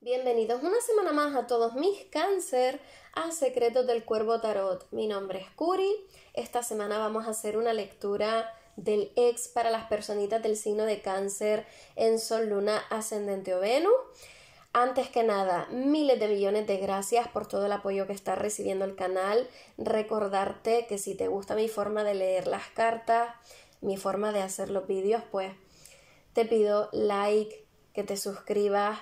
Bienvenidos una semana más a todos mis cáncer a Secretos del Cuervo Tarot. Mi nombre es Curi. Esta semana vamos a hacer una lectura del ex para las personitas del signo de cáncer en Sol, Luna, Ascendente o Venus. Antes que nada, miles de millones de gracias por todo el apoyo que está recibiendo el canal. Recordarte que si te gusta mi forma de leer las cartas, mi forma de hacer los vídeos, pues te pido like, que te suscribas,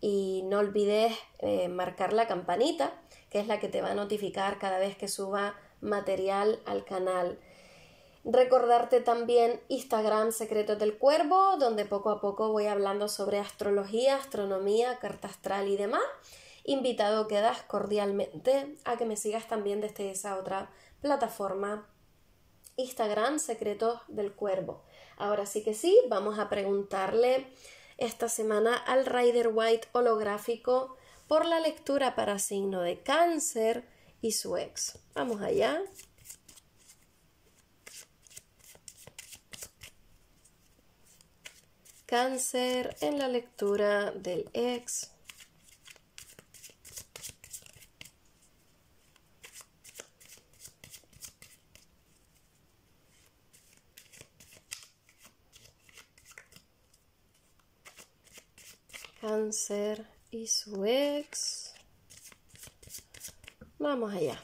y no olvides eh, marcar la campanita, que es la que te va a notificar cada vez que suba material al canal. Recordarte también Instagram Secretos del Cuervo, donde poco a poco voy hablando sobre astrología, astronomía, carta astral y demás. Invitado quedas cordialmente a que me sigas también desde esa otra plataforma Instagram Secretos del Cuervo. Ahora sí que sí, vamos a preguntarle esta semana al Rider White holográfico por la lectura para signo de cáncer y su ex. Vamos allá. Cáncer en la lectura del ex. Cáncer y su ex. Vamos allá.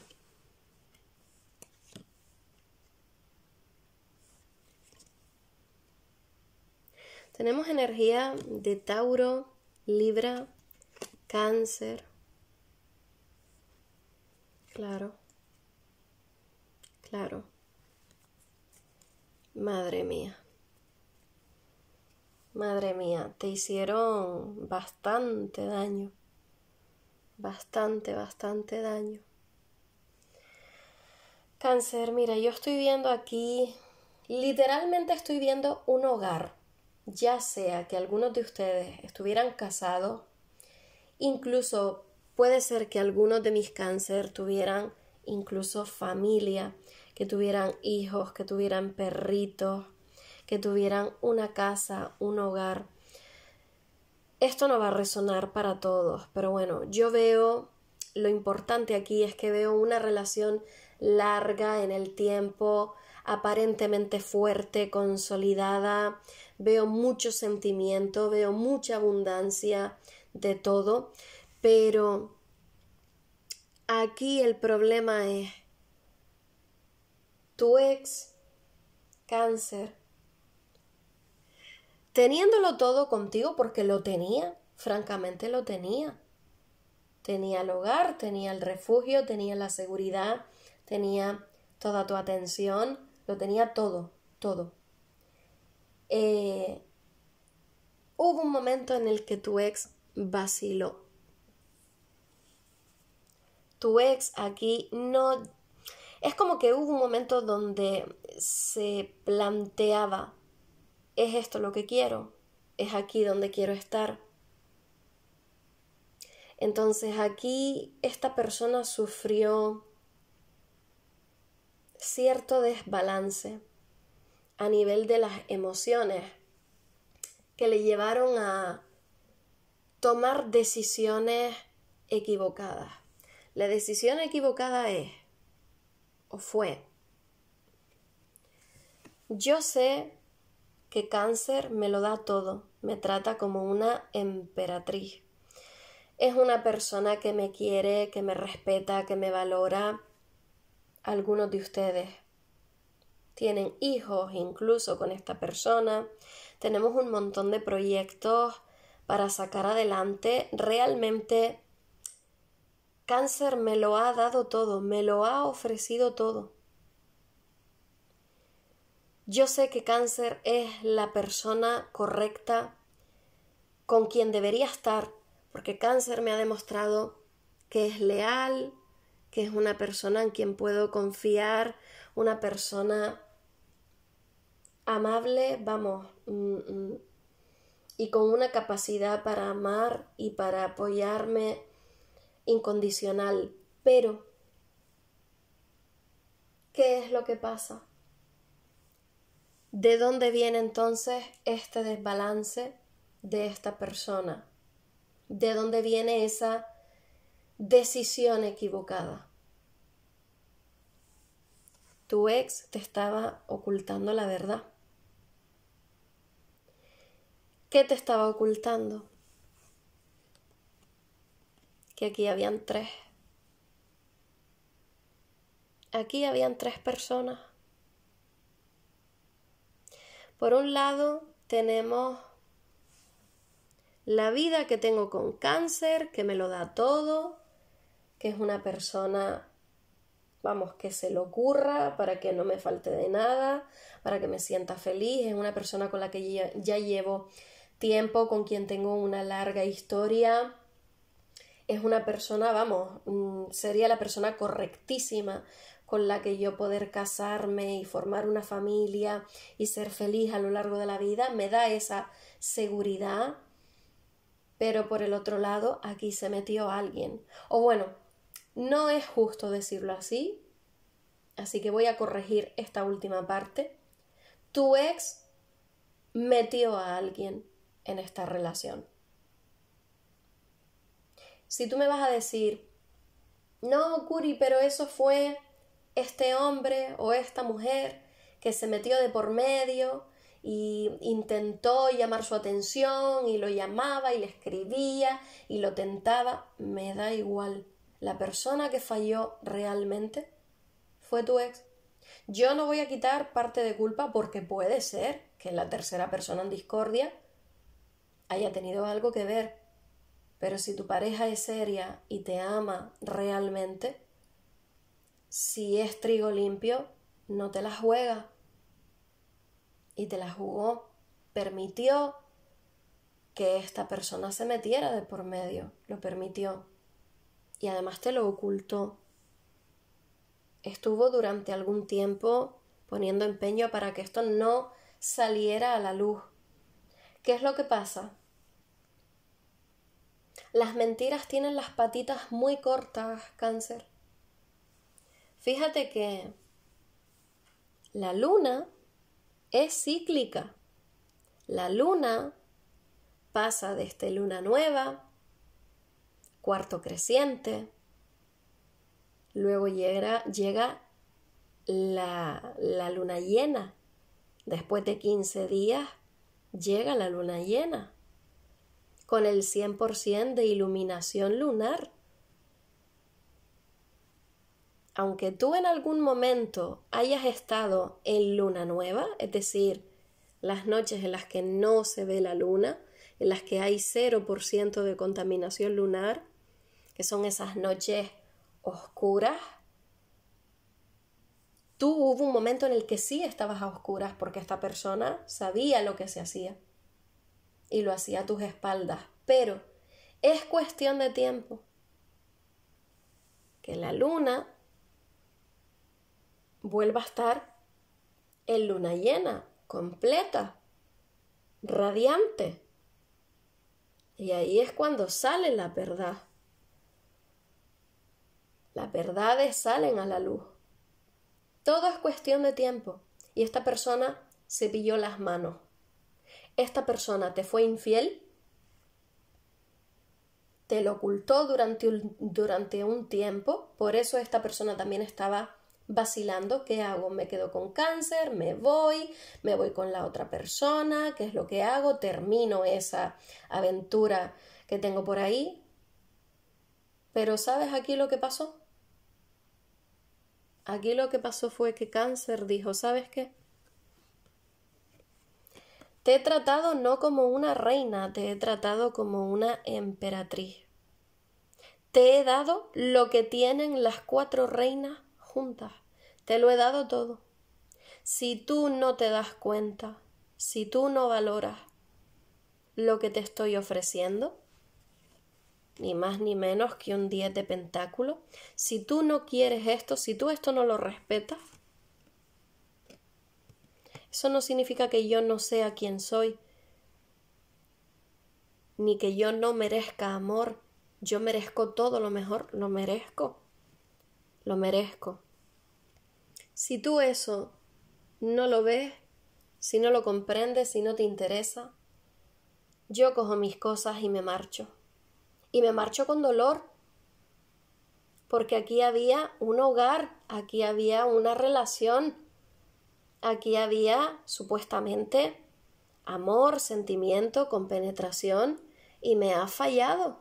Tenemos energía de Tauro, Libra, Cáncer. Claro. Claro. Madre mía. Madre mía, te hicieron bastante daño. Bastante, bastante daño. Cáncer, mira, yo estoy viendo aquí, literalmente estoy viendo un hogar, ya sea que algunos de ustedes estuvieran casados, incluso puede ser que algunos de mis cáncer tuvieran incluso familia, que tuvieran hijos, que tuvieran perritos, que tuvieran una casa, un hogar. Esto no va a resonar para todos, pero bueno, yo veo lo importante aquí es que veo una relación larga en el tiempo, aparentemente fuerte, consolidada, veo mucho sentimiento, veo mucha abundancia de todo, pero aquí el problema es tu ex cáncer teniéndolo todo contigo, porque lo tenía, francamente lo tenía. Tenía el hogar, tenía el refugio, tenía la seguridad, tenía toda tu atención, lo tenía todo, todo. Eh, hubo un momento en el que tu ex vaciló. Tu ex aquí no... Es como que hubo un momento donde se planteaba ¿Es esto lo que quiero? ¿Es aquí donde quiero estar? Entonces aquí esta persona sufrió cierto desbalance a nivel de las emociones que le llevaron a tomar decisiones equivocadas. La decisión equivocada es o fue. Yo sé que cáncer me lo da todo, me trata como una emperatriz. Es una persona que me quiere, que me respeta, que me valora. Algunos de ustedes tienen hijos incluso con esta persona. Tenemos un montón de proyectos para sacar adelante. Realmente cáncer me lo ha dado todo, me lo ha ofrecido todo. Yo sé que cáncer es la persona correcta con quien debería estar, porque cáncer me ha demostrado que es leal, que es una persona en quien puedo confiar, una persona amable, vamos, mm, mm, y con una capacidad para amar y para apoyarme incondicional. Pero, ¿qué es lo que pasa? ¿De dónde viene entonces este desbalance de esta persona? ¿De dónde viene esa decisión equivocada? Tu ex te estaba ocultando la verdad. ¿Qué te estaba ocultando? Que aquí habían tres. Aquí habían tres personas por un lado, tenemos la vida que tengo con cáncer, que me lo da todo, que es una persona, vamos, que se lo ocurra para que no me falte de nada, para que me sienta feliz, es una persona con la que ya llevo tiempo, con quien tengo una larga historia, es una persona, vamos, mm, sería la persona correctísima con la que yo poder casarme y formar una familia y ser feliz a lo largo de la vida, me da esa seguridad, pero por el otro lado aquí se metió alguien. O bueno, no es justo decirlo así, así que voy a corregir esta última parte. Tu ex metió a alguien en esta relación. Si tú me vas a decir, no, Curi, pero eso fue este hombre o esta mujer que se metió de por medio y intentó llamar su atención y lo llamaba y le escribía y lo tentaba, me da igual. La persona que falló realmente fue tu ex. Yo no voy a quitar parte de culpa porque puede ser que la tercera persona en discordia haya tenido algo que ver. Pero si tu pareja es seria y te ama realmente, si es trigo limpio, no te la juega. Y te la jugó. Permitió que esta persona se metiera de por medio. Lo permitió. Y además te lo ocultó. Estuvo durante algún tiempo poniendo empeño para que esto no saliera a la luz. ¿Qué es lo que pasa? Las mentiras tienen las patitas muy cortas, cáncer. Fíjate que la luna es cíclica. La luna pasa desde este luna nueva, cuarto creciente, luego llega, llega la, la luna llena. Después de 15 días llega la luna llena con el 100% de iluminación lunar aunque tú en algún momento hayas estado en luna nueva, es decir, las noches en las que no se ve la luna, en las que hay 0% de contaminación lunar, que son esas noches oscuras, tú hubo un momento en el que sí estabas a oscuras porque esta persona sabía lo que se hacía y lo hacía a tus espaldas, pero es cuestión de tiempo que la luna vuelva a estar en luna llena, completa, radiante. Y ahí es cuando sale la verdad. Las verdades salen a la luz. Todo es cuestión de tiempo. Y esta persona se pilló las manos. Esta persona te fue infiel, te lo ocultó durante un, durante un tiempo, por eso esta persona también estaba vacilando, ¿qué hago? ¿Me quedo con cáncer? ¿Me voy? ¿Me voy con la otra persona? ¿Qué es lo que hago? ¿Termino esa aventura que tengo por ahí? Pero ¿sabes aquí lo que pasó? Aquí lo que pasó fue que cáncer dijo, ¿sabes qué? Te he tratado no como una reina, te he tratado como una emperatriz. Te he dado lo que tienen las cuatro reinas juntas. Te lo he dado todo. Si tú no te das cuenta, si tú no valoras lo que te estoy ofreciendo, ni más ni menos que un 10 de pentáculo, si tú no quieres esto, si tú esto no lo respetas, eso no significa que yo no sea quien soy, ni que yo no merezca amor. Yo merezco todo lo mejor, lo merezco lo merezco. Si tú eso no lo ves, si no lo comprendes, si no te interesa, yo cojo mis cosas y me marcho. Y me marcho con dolor, porque aquí había un hogar, aquí había una relación, aquí había supuestamente amor, sentimiento, compenetración, y me ha fallado.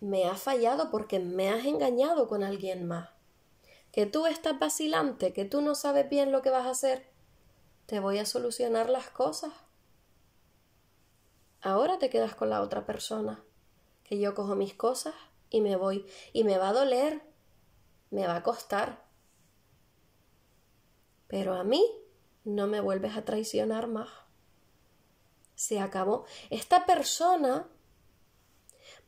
me has fallado porque me has engañado con alguien más. Que tú estás vacilante, que tú no sabes bien lo que vas a hacer. Te voy a solucionar las cosas. Ahora te quedas con la otra persona. Que yo cojo mis cosas y me voy. Y me va a doler. Me va a costar. Pero a mí no me vuelves a traicionar más. Se acabó. Esta persona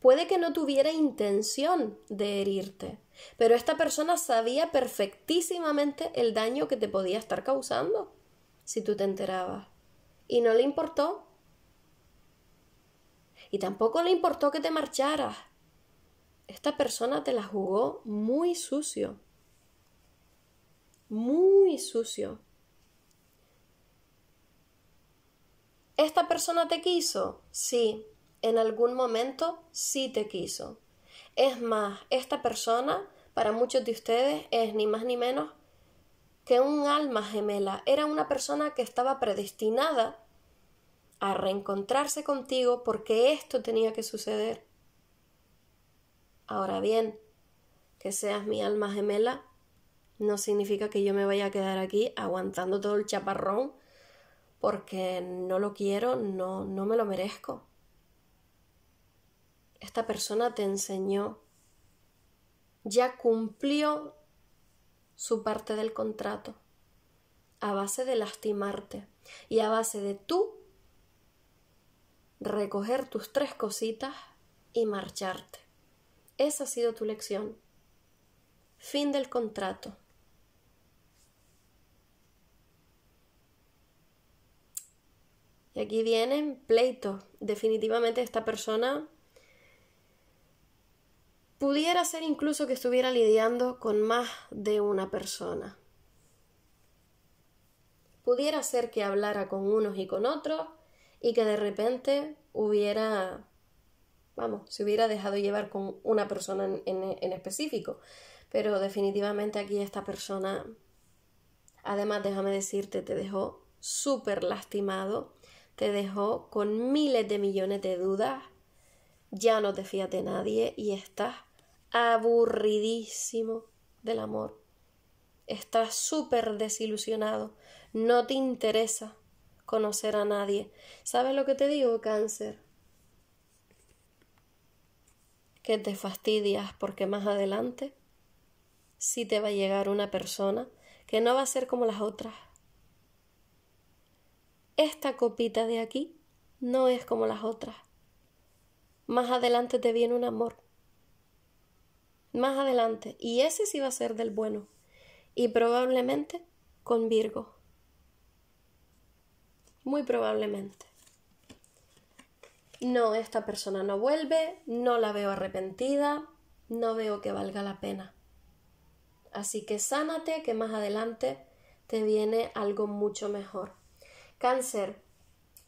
Puede que no tuviera intención de herirte, pero esta persona sabía perfectísimamente el daño que te podía estar causando si tú te enterabas. Y no le importó. Y tampoco le importó que te marcharas. Esta persona te la jugó muy sucio. Muy sucio. ¿Esta persona te quiso? Sí, en algún momento sí te quiso. Es más, esta persona, para muchos de ustedes, es ni más ni menos que un alma gemela. Era una persona que estaba predestinada a reencontrarse contigo porque esto tenía que suceder. Ahora bien, que seas mi alma gemela no significa que yo me vaya a quedar aquí aguantando todo el chaparrón porque no lo quiero, no, no me lo merezco esta persona te enseñó ya cumplió su parte del contrato a base de lastimarte y a base de tú recoger tus tres cositas y marcharte. Esa ha sido tu lección. Fin del contrato. Y aquí vienen pleito. Definitivamente esta persona Pudiera ser incluso que estuviera lidiando con más de una persona. Pudiera ser que hablara con unos y con otros y que de repente hubiera, vamos, se hubiera dejado llevar con una persona en, específico. Pero definitivamente aquí esta persona, además déjame decirte, te dejó súper lastimado, te dejó con miles de millones de dudas, ya no te fías de nadie y estás aburridísimo del amor. Estás súper desilusionado. No te interesa conocer a nadie. ¿Sabes lo que te digo, cáncer? Que te fastidias porque más adelante sí te va a llegar una persona que no va a ser como las otras. Esta copita de aquí no es como las otras. Más adelante te viene un amor más adelante, y ese sí va a ser del bueno, y probablemente con Virgo. Muy probablemente. No, esta persona no vuelve, no la veo arrepentida, no veo que valga la pena. Así que sánate que más adelante te viene algo mucho mejor. Cáncer,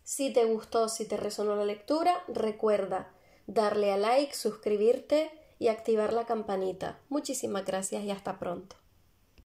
si te gustó, si te resonó la lectura, recuerda darle a like, suscribirte y activar la campanita. Muchísimas gracias y hasta pronto.